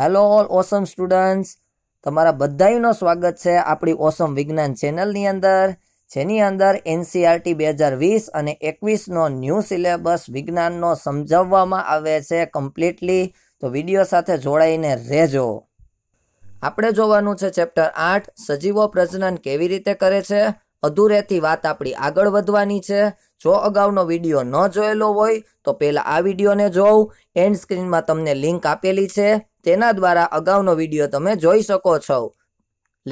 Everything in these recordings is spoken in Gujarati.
હેલો ઓલ ઓસમ સ્ટુડન્ટ્સ તમારા બધાનું સ્વાગત છે આપણી ઓસમ વિજ્ઞાન ચેનલની અંદર જેની અંદર એનસીઆરટી e બે હજાર વીસ અને એકવીસનો ન્યૂ સિલેબસ વિજ્ઞાનનો સમજાવવામાં આવે છે કમ્પ્લીટલી તો વિડીયો સાથે જોડાઈને રહેજો આપણે જોવાનું છે ચેપ્ટર આઠ સજીવો પ્રજનન કેવી રીતે કરે છે અધૂરેથી વાત આપણી આગળ વધવાની છે જો અગાઉનો વિડીયો ન જોયેલો હોય તો પહેલાં આ વિડીયોને જોઉં એન્ડ સ્ક્રીનમાં તમને લિંક આપેલી છે તેના દ્વારા અગાઉનો વિડીયો તમે જોઈ શકો છો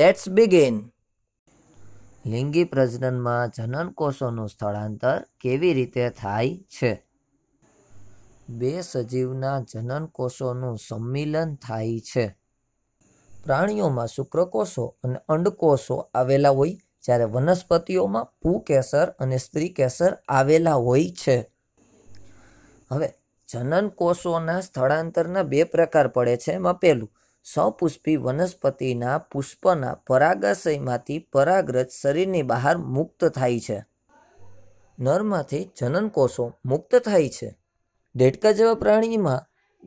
લેટ્સ બિગિન લિંગી પ્રજનનમાં જનન કોષોનું સ્થળાંતર કેવી રીતે થાય છે બે સજીવના જનન કોષોનું સંમિલન થાય છે પ્રાણીઓમાં શુક્રકોષો અને અંડકોષો આવેલા હોય જ્યારે વનસ્પતિઓમાં પૂ કેસર અને સ્ત્રી કેસર આવેલા હોય છે હવે જનન કોષોના સ્થળાંતરના બે પ્રકાર પડે છે એમાં પહેલું સપુષ્પી વનસ્પતિના પુષ્પના પરાગાશયમાંથી પરાગરજ શરીરની બહાર મુક્ત થાય છે નરમાંથી જનન કોષો મુક્ત થાય છે ડેટકા જેવા પ્રાણીમાં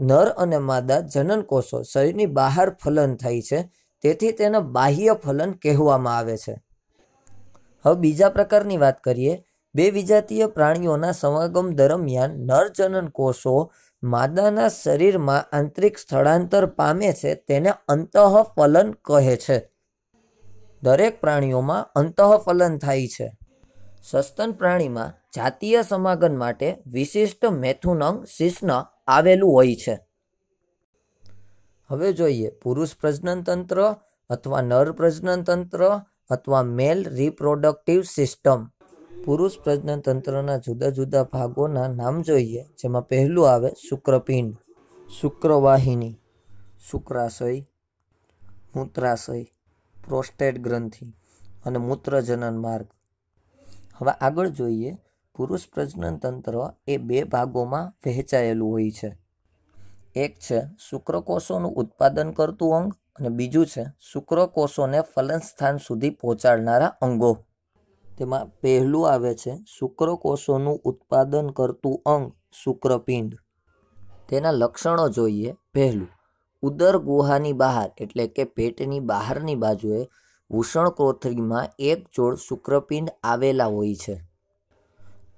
નર અને માદા જનન કોષો શરીરની બહાર ફલન થાય છે તેથી તેને બાહ્ય ફલન કહેવામાં આવે છે હવે બીજા પ્રકારની વાત કરીએ બે વિજાતીય પ્રાણીઓના સમાગમ દરમિયાન નરજનન કોષો માદાના શરીરમાં આંતરિક સ્થળાંતર પામે છે તેને અંતઃફલન કહે છે દરેક પ્રાણીઓમાં અંતઃફલન થાય છે સસ્તન પ્રાણીમાં જાતીય સમાગમ માટે વિશિષ્ટ મેથુનમ શિશ્ન આવેલું હોય છે હવે જોઈએ પુરુષ પ્રજનન તંત્ર અથવા નર પ્રજનન તંત્ર અથવા મેલ રિપ્રોડક્ટિવ સિસ્ટમ પુરુષ પ્રજનનતંત્રના જુદા જુદા ભાગોના નામ જોઈએ જેમાં પહેલું આવે શુક્રપિંડ શુક્રવાહિની શુક્રાશય મૂત્રાશય પ્રોસ્ટેટ ગ્રંથિ અને મૂત્રજનન માર્ગ હવે આગળ જોઈએ પુરુષ પ્રજનન તંત્ર એ બે ભાગોમાં વહેંચાયેલું હોય છે એક છે શુક્રકોષોનું ઉત્પાદન કરતું અંગ અને બીજું છે શુક્રકોષોને ફલન સ્થાન સુધી પહોંચાડનારા અંગો તેમાં પહેલું આવે છે શુક્રકોષોનું ઉત્પાદન કરતું અંગ શુક્રપિંડ તેના લક્ષણો જોઈએ પહેલું ઉદર ગુહાની બહાર એટલે કે પેટની બહારની બાજુએ વૃષણકોથળીમાં એક જોડ શુક્રપિંડ આવેલા હોય છે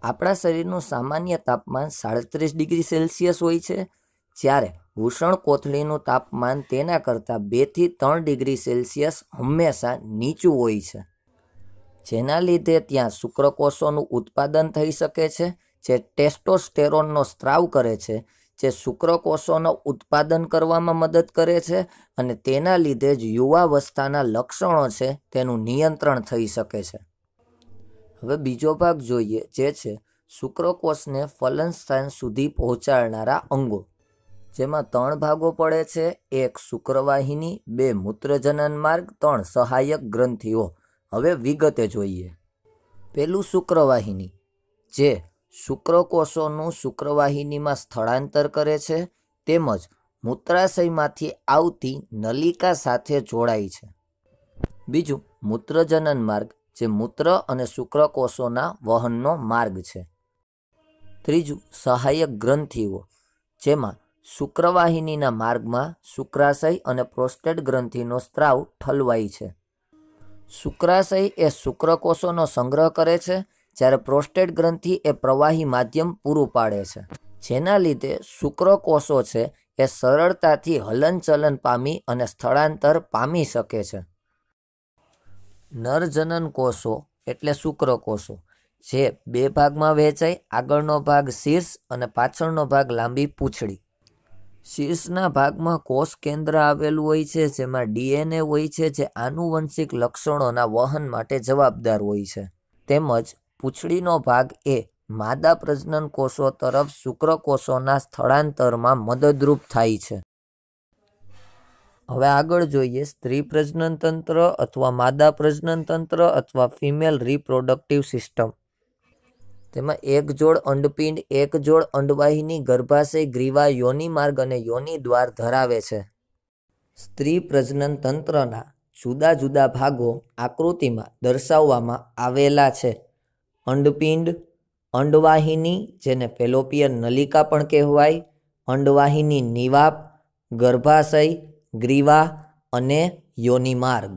આપણા શરીરનું સામાન્ય તાપમાન સાડત્રીસ ડિગ્રી સેલ્સિયસ હોય છે જ્યારે વૃષણ કોથળીનું તાપમાન તેના કરતાં બેથી ત્રણ ડિગ્રી સેલ્સિયસ હંમેશા નીચું હોય છે જેના લીધે ત્યાં શુક્રકોષોનું ઉત્પાદન થઈ શકે છે જે ટેસ્ટોસ્ટેરોનનો સ્ત્રાવ કરે છે જે શુક્રકોષોનો ઉત્પાદન કરવામાં મદદ કરે છે અને તેના લીધે જ યુવાવસ્થાના લક્ષણો છે તેનું નિયંત્રણ થઈ શકે છે હવે બીજો ભાગ જોઈએ જે છે શુક્રકોષને ફલનસ્થાન સુધી પહોંચાડનારા અંગો જેમાં ત્રણ ભાગો પડે છે એક શુક્રવાહિની બે મૂત્રજનન માર્ગ ત્રણ સહાયક ગ્રંથિઓ હવે વિગતે જોઈએ પેલું શુક્રવાહિની જે શુક્રકોષોનું શુક્રવાહિનીમાં સ્થળાંતર કરે છે તેમજ મૂત્રાશયમાંથી આવતી નલિકા સાથે જોડાય છે બીજું મૂત્રજનન માર્ગ જે મૂત્ર અને શુક્રકોષોના વહનનો માર્ગ છે ત્રીજું સહાયક ગ્રંથિઓ જેમાં શુક્રવાહિનીના માર્ગમાં શુક્રાશય અને પ્રોસ્ટેટ ગ્રંથિનો સ્ત્રાવ ઠલવાય છે શુક્રાશય એ શુક્રકોષોનો સંગ્રહ કરે છે જ્યારે પ્રોસ્ટેટ ગ્રંથિ એ પ્રવાહી માધ્યમ પૂરું પાડે છે જેના લીધે શુક્રકોષો છે એ સરળતાથી હલનચલન પામી અને સ્થળાંતર પામી શકે છે નરજનન કોષો એટલે શુક્રકોષો જે બે ભાગમાં વહેંચાય આગળનો ભાગ શીર્ષ અને પાછળનો ભાગ લાંબી પૂંછડી શીર્ષના ભાગમાં કોષ કેન્દ્ર આવેલું હોય છે જેમાં ડીએનએ હોય છે જે આનુવંશિક લક્ષણોના વહન માટે જવાબદાર હોય છે તેમજ પૂંછડીનો ભાગ એ માદા પ્રજનન કોષો તરફ શુક્રકોષોના સ્થળાંતરમાં મદદરૂપ થાય છે હવે આગળ જોઈએ સ્ત્રી પ્રજનન તંત્ર અથવા માદા પ્રજનન તંત્ર અથવા ફિમેલ રિપ્રોડક્ટિવ સિસ્ટમ તેમાં એક જોડ અંડપિંડ એક જોડ અંડવાહિની ગર્ભાશય ગ્રીવા યોની માર્ગ અને યોની દ્વાર ધરાવે છે સ્ત્રી પ્રજનન તંત્રના જુદા જુદા ભાગો આકૃતિમાં દર્શાવવામાં આવેલા છે અંડપિંડ અંડવાહિની જેને પેલોપિયન નલિકા પણ કહેવાય અંડવાહિની નિવાપ ગર્ભાશય ગ્રીવા અને યોનિમાર્ગ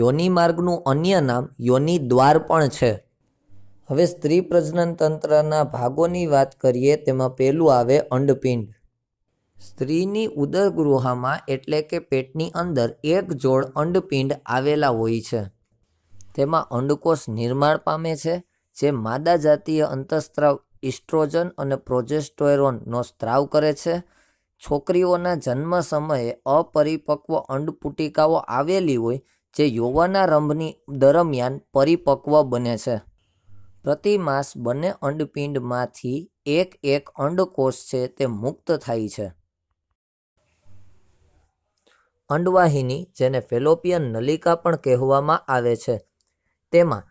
યોનિમાર્ગનું અન્ય નામ યોનિ દ્વાર પણ છે હવે સ્ત્રી પ્રજનન તંત્રના ભાગોની વાત કરીએ તેમાં પહેલું આવે અંડપિંડ સ્ત્રીની ઉદર ગૃહમાં એટલે કે પેટની અંદર એક જોડ અંડપિંડ આવેલા હોય છે તેમાં અંડકોષ નિર્માણ પામે છે જે માદા જાતીય અંતઃસ્ત્રાવ ઇસ્ટ્રોજન અને પ્રોજેસ્ટોરોનનો સ્ત્રાવ કરે છે છોકરીઓના જન્મ સમયે અપરિપક્વ અંડપુટિકાઓ આવેલી હોય જે યૌવાના રંભની દરમિયાન પરિપક્વ બને છે પ્રતિમાસ બંને અંડપિંડમાંથી એક એક અંડકોષ છે તે મુક્ત થાય છે અંડવાહિની જેને ફેલોપિયન નલિકા પણ કહેવામાં આવે છે તેમાં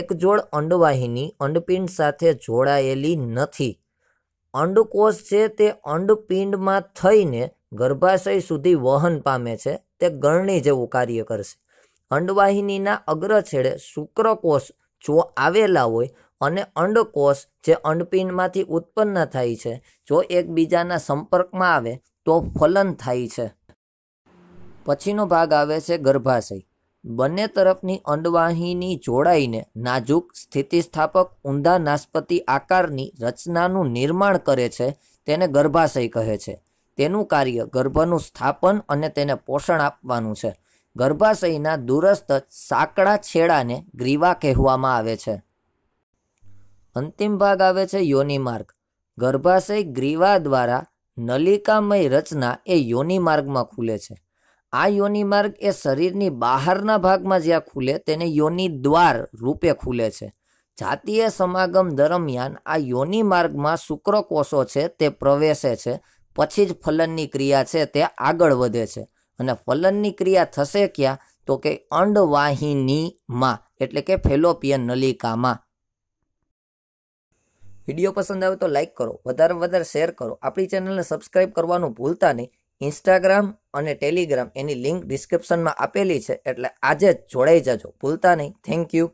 એક જોડ અંડવાહિની અંડપિંડ સાથે જોડાયેલી નથી અંડકોષ છે તે અંડપિંડમાં થઈને ગર્ભાશય સુધી વહન પામે છે તે ગરણી જેવું કાર્ય કરશે અંડવાહિનીના અગ્રછેડે શુક્રકોષ જો આવેલા હોય અને અંડકોષ જે અંડપિંડમાંથી ઉત્પન્ન થાય છે જો એકબીજાના સંપર્કમાં આવે તો ફલન થાય છે પછીનો ભાગ આવે છે ગર્ભાશય બંને તરફની અંડવાહીની જોડાઈને નાજુક સ્થિતિસ્થાપક ઊંધા નાસ્પતિ આકારની રચનાનું નિર્માણ કરે છે તેને ગર્ભાશય કહે છે તેનું કાર્ય ગર્ભનું સ્થાપન અને તેને પોષણ આપવાનું છે ગર્ભાશયના દૂરસ્થ સાંકડા છેડાને ગ્રીવા કહેવામાં આવે છે અંતિમ ભાગ આવે છે યોનિમાર્ગ ગર્ભાશય ગ્રીવા દ્વારા નલિકામય રચના એ યોનિમાર્ગમાં ખુલે છે આ યોનિમાર્ગ એ શરીરની બહારના ભાગમાં જ્યાં ખુલે તેને યોની દ્વાર રૂપે ખુલે છે જાતીય સમાગમ દરમિયાન આ યોનિમાર્ગમાં માર્ગમાં શુક્રકોષો છે તે પ્રવેશે છે પછી જ ફલનની ક્રિયા છે તે આગળ વધે છે અને ફલનની ક્રિયા થશે ક્યાં તો કે અંડવાહિનીમાં એટલે કે ફેલોપિયન નલિકામાં વિડીયો પસંદ આવે તો લાઇક કરો વધારે વધારે શેર કરો આપણી ચેનલને સબસ્ક્રાઇબ કરવાનું ભૂલતા નહીં ઇન્સ્ટાગ્રામ અને ટેલિગ્રામ એની લિંક ડિસ્ક્રિપ્શનમાં આપેલી છે એટલે આજે જ જોડાઈ જજો ભૂલતા નહીં થેન્ક યુ